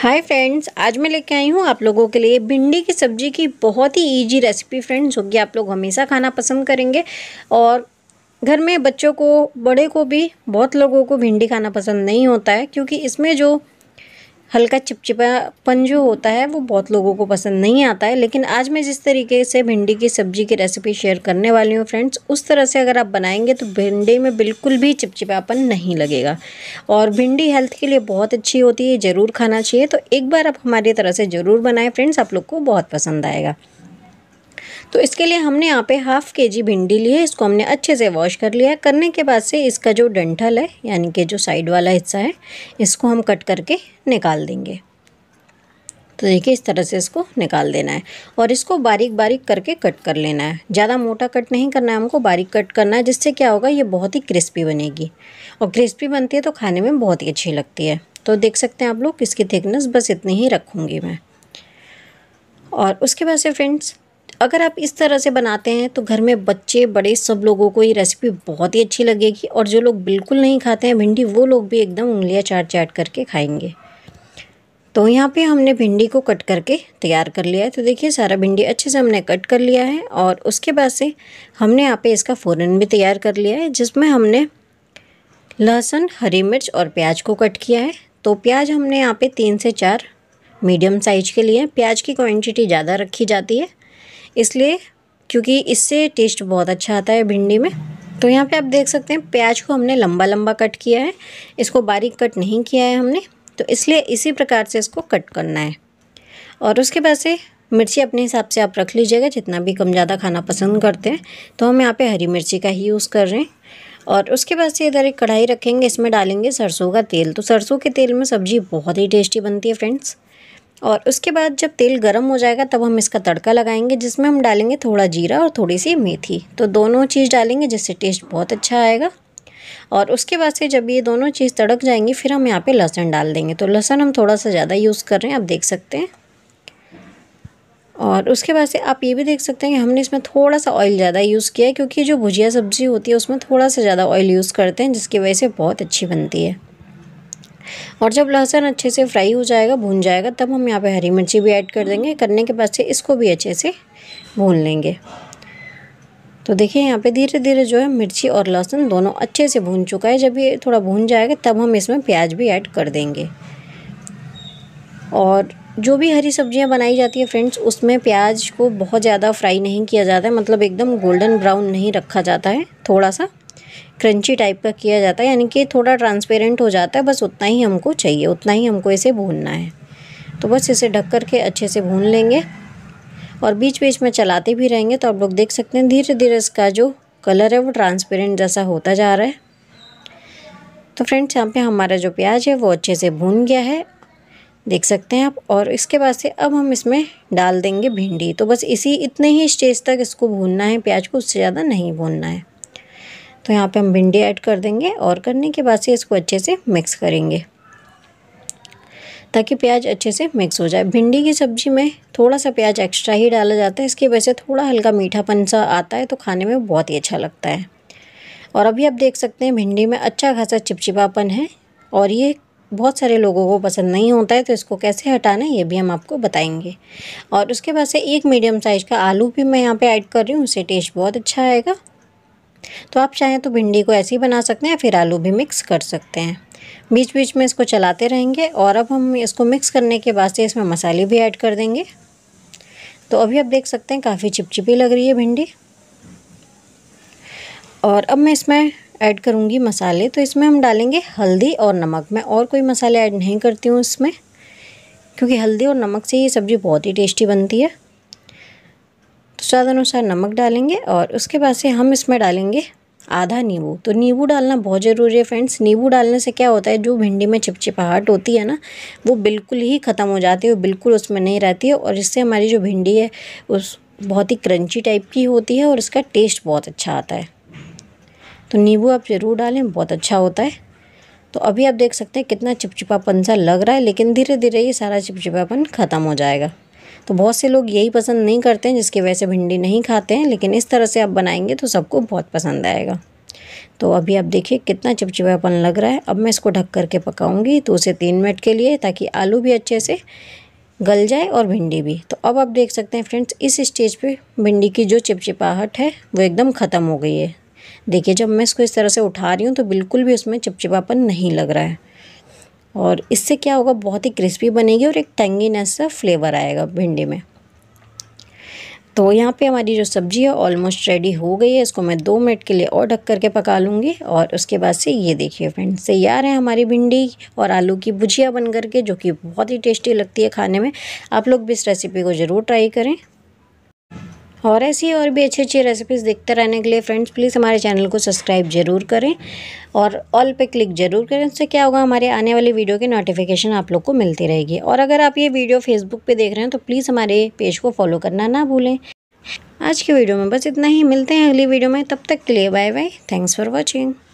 hi friends आज मैं लेके आई हूँ आप लोगों के लिए भिंडी की सब्ज़ी की बहुत ही इजी रेसिपी फ्रेंड्स जो कि आप लोग हमेशा खाना पसंद करेंगे और घर में बच्चों को बड़े को भी बहुत लोगों को भिंडी खाना पसंद नहीं होता है क्योंकि इसमें जो हल्का चिपचिपापन जो होता है वो बहुत लोगों को पसंद नहीं आता है लेकिन आज मैं जिस तरीके से भिंडी की सब्जी की रेसिपी शेयर करने वाली हूँ फ्रेंड्स उस तरह से अगर आप बनाएंगे तो भिंडी में बिल्कुल भी चिपचिपापन नहीं लगेगा और भिंडी हेल्थ के लिए बहुत अच्छी होती है ज़रूर खाना चाहिए तो एक बार आप हमारी तरह से ज़रूर बनाएँ फ्रेंड्स आप लोग को बहुत पसंद आएगा तो इसके लिए हमने यहाँ पे हाफ़ के जी भिंडी ली है इसको हमने अच्छे से वॉश कर लिया है करने के बाद से इसका जो डंठल है यानी कि जो साइड वाला हिस्सा है इसको हम कट करके निकाल देंगे तो देखिए इस तरह से इसको निकाल देना है और इसको बारीक बारीक करके कट कर लेना है ज़्यादा मोटा कट नहीं करना है हमको बारीक कट करना है जिससे क्या होगा ये बहुत ही क्रिस्पी बनेगी और क्रिस्पी बनती है तो खाने में बहुत ही अच्छी लगती है तो देख सकते हैं आप लोग इसकी थिकनेस बस इतनी ही रखूँगी मैं और उसके बाद से फ्रेंड्स अगर आप इस तरह से बनाते हैं तो घर में बच्चे बड़े सब लोगों को ये रेसिपी बहुत ही अच्छी लगेगी और जो लोग बिल्कुल नहीं खाते हैं भिंडी वो लोग भी एकदम उंगलियाँ चाट चाट करके खाएंगे तो यहाँ पे हमने भिंडी को कट करके तैयार कर लिया है तो देखिए सारा भिंडी अच्छे से हमने कट कर लिया है और उसके बाद से हमने यहाँ पे इसका फ़ौरन भी तैयार कर लिया है जिसमें हमने लहसुन हरी मिर्च और प्याज को कट किया है तो प्याज हमने यहाँ पे तीन से चार मीडियम साइज के लिए प्याज की क्वांटिटी ज़्यादा रखी जाती है इसलिए क्योंकि इससे टेस्ट बहुत अच्छा आता है भिंडी में तो यहाँ पे आप देख सकते हैं प्याज को हमने लंबा लंबा कट किया है इसको बारीक कट नहीं किया है हमने तो इसलिए इसी प्रकार से इसको कट करना है और उसके बाद से मिर्ची अपने हिसाब से आप रख लीजिएगा जितना भी कम ज़्यादा खाना पसंद करते हैं तो हम यहाँ पे हरी मिर्ची का ही यूज़ कर रहे हैं और उसके बाद से इधर एक कढ़ाई रखेंगे इसमें डालेंगे सरसों का तेल तो सरसों के तेल में सब्ज़ी बहुत ही टेस्टी बनती है फ्रेंड्स और उसके बाद जब तेल गर्म हो जाएगा तब हम इसका तड़का लगाएंगे जिसमें हम डालेंगे थोड़ा जीरा और थोड़ी सी मेथी तो दोनों चीज़ डालेंगे जिससे टेस्ट बहुत अच्छा आएगा और उसके बाद से जब ये दोनों चीज़ तड़क जाएंगी फिर हम यहाँ पे लहसुन डाल देंगे तो लहसुन हम थोड़ा सा ज़्यादा यूज़ कर रहे हैं आप देख सकते हैं और उसके बाद से आप ये भी देख सकते हैं कि हमने इसमें थोड़ा सा ऑयल ज़्यादा यूज़ किया है क्योंकि जो भुजिया सब्ज़ी होती है उसमें थोड़ा सा ज़्यादा ऑयल यूज़ करते हैं जिसकी वजह से बहुत अच्छी बनती है और जब लहसुन अच्छे से फ्राई हो जाएगा भून जाएगा तब हम यहाँ पे हरी मिर्ची भी ऐड कर देंगे करने के बाद से इसको भी अच्छे से भून लेंगे तो देखिए यहाँ पे धीरे धीरे जो है मिर्ची और लहसुन दोनों अच्छे से भून चुका है जब ये थोड़ा भून जाएगा तब हम इसमें प्याज भी ऐड कर देंगे और जो भी हरी सब्जियाँ बनाई जाती है फ्रेंड्स उसमें प्याज को बहुत ज़्यादा फ्राई नहीं किया जाता है मतलब एकदम गोल्डन ब्राउन नहीं रखा जाता है थोड़ा सा क्रंची टाइप का किया जाता है यानी कि थोड़ा ट्रांसपेरेंट हो जाता है बस उतना ही हमको चाहिए उतना ही हमको इसे भूनना है तो बस इसे ढक कर के अच्छे से भून लेंगे और बीच बीच में चलाते भी रहेंगे तो आप लोग देख सकते हैं धीरे धीरे इसका जो कलर है वो ट्रांसपेरेंट जैसा होता जा रहा है तो फ्रेंड्स यहाँ पे हमारा जो प्याज है वो अच्छे से भून गया है देख सकते हैं आप और इसके बाद से अब हम इसमें डाल देंगे भिंडी तो बस इसी इतने ही स्टेज तक इसको भूनना है प्याज को उससे ज़्यादा नहीं भूनना है तो यहाँ पे हम भिंडी ऐड कर देंगे और करने के बाद से इसको अच्छे से मिक्स करेंगे ताकि प्याज अच्छे से मिक्स हो जाए भिंडी की सब्ज़ी में थोड़ा सा प्याज एक्स्ट्रा ही डाला जाता है इसकी वजह से थोड़ा हल्का मीठापन सा आता है तो खाने में बहुत ही अच्छा लगता है और अभी आप देख सकते हैं भिंडी में अच्छा खासा चिपचिपापन है और ये बहुत सारे लोगों को पसंद नहीं होता है तो इसको कैसे हटाना है ये भी हम आपको बताएंगे और उसके बाद से एक मीडियम साइज़ का आलू भी मैं यहाँ पे ऐड कर रही हूँ उससे टेस्ट बहुत अच्छा आएगा तो आप चाहें तो भिंडी को ऐसे ही बना सकते हैं या फिर आलू भी मिक्स कर सकते हैं बीच बीच में इसको चलाते रहेंगे और अब हम इसको मिक्स करने के बाद से इसमें मसाले भी ऐड कर देंगे तो अभी आप देख सकते हैं काफ़ी चिपचिपी लग रही है भिंडी और अब मैं इसमें ऐड करूँगी मसाले तो इसमें हम डालेंगे हल्दी और नमक मैं और कोई मसाले ऐड नहीं करती हूँ इसमें क्योंकि हल्दी और नमक से ये सब्ज़ी बहुत ही टेस्टी बनती है तो स्वाद अनुसार नमक डालेंगे और उसके बाद से हम इसमें डालेंगे आधा नींबू तो नींबू डालना बहुत ज़रूरी है फ्रेंड्स नींबू डालने से क्या होता है जो भिंडी में चिपचिपाहट होती है ना वो बिल्कुल ही ख़त्म हो जाती है बिल्कुल उसमें नहीं रहती है और इससे हमारी जो भिंडी है उस बहुत ही क्रंची टाइप की होती है और इसका टेस्ट बहुत अच्छा आता है तो नींबू आप ज़रूर डालें बहुत अच्छा होता है तो अभी आप देख सकते हैं कितना चिपचिपापन सा लग रहा है लेकिन धीरे धीरे ये सारा चिपचिपापन ख़त्म हो जाएगा तो बहुत से लोग यही पसंद नहीं करते हैं जिसकी वजह से भिंडी नहीं खाते हैं लेकिन इस तरह से आप बनाएंगे तो सबको बहुत पसंद आएगा तो अभी आप देखिए कितना चिपचिपापन लग रहा है अब मैं इसको ढक करके पकाऊंगी तो उसे तीन मिनट के लिए ताकि आलू भी अच्छे से गल जाए और भिंडी भी तो अब आप देख सकते हैं फ्रेंड्स इस स्टेज पे भिंडी की जो चिपचिपाहट है वो एकदम ख़त्म हो गई है देखिए जब मैं इसको इस तरह से उठा रही हूँ तो बिल्कुल भी उसमें चिपचिपापन नहीं लग रहा है और इससे क्या होगा बहुत ही क्रिस्पी बनेगी और एक टंगीनेस सा फ्लेवर आएगा भिंडी में तो यहाँ पे हमारी जो सब्ज़ी है ऑलमोस्ट रेडी हो गई है इसको मैं दो मिनट के लिए और ढक करके पका लूँगी और उसके बाद से ये देखिए फ्रेंड्स तैयार है हमारी भिंडी और आलू की भुजिया बन करके जो कि बहुत ही टेस्टी लगती है खाने में आप लोग भी इस रेसिपी को ज़रूर ट्राई करें और ऐसी और भी अच्छी अच्छी रेसिपीज़ देखते रहने के लिए फ्रेंड्स प्लीज़ हमारे चैनल को सब्सक्राइब ज़रूर करें और ऑल पे क्लिक ज़रूर करें उससे क्या होगा हमारे आने वाली वीडियो की नोटिफिकेशन आप लोग को मिलती रहेगी और अगर आप ये वीडियो फेसबुक पे देख रहे हैं तो प्लीज़ हमारे पेज को फॉलो करना ना भूलें आज की वीडियो में बस इतना ही मिलते हैं अगली वीडियो में तब तक के लिए bye bye thanks for watching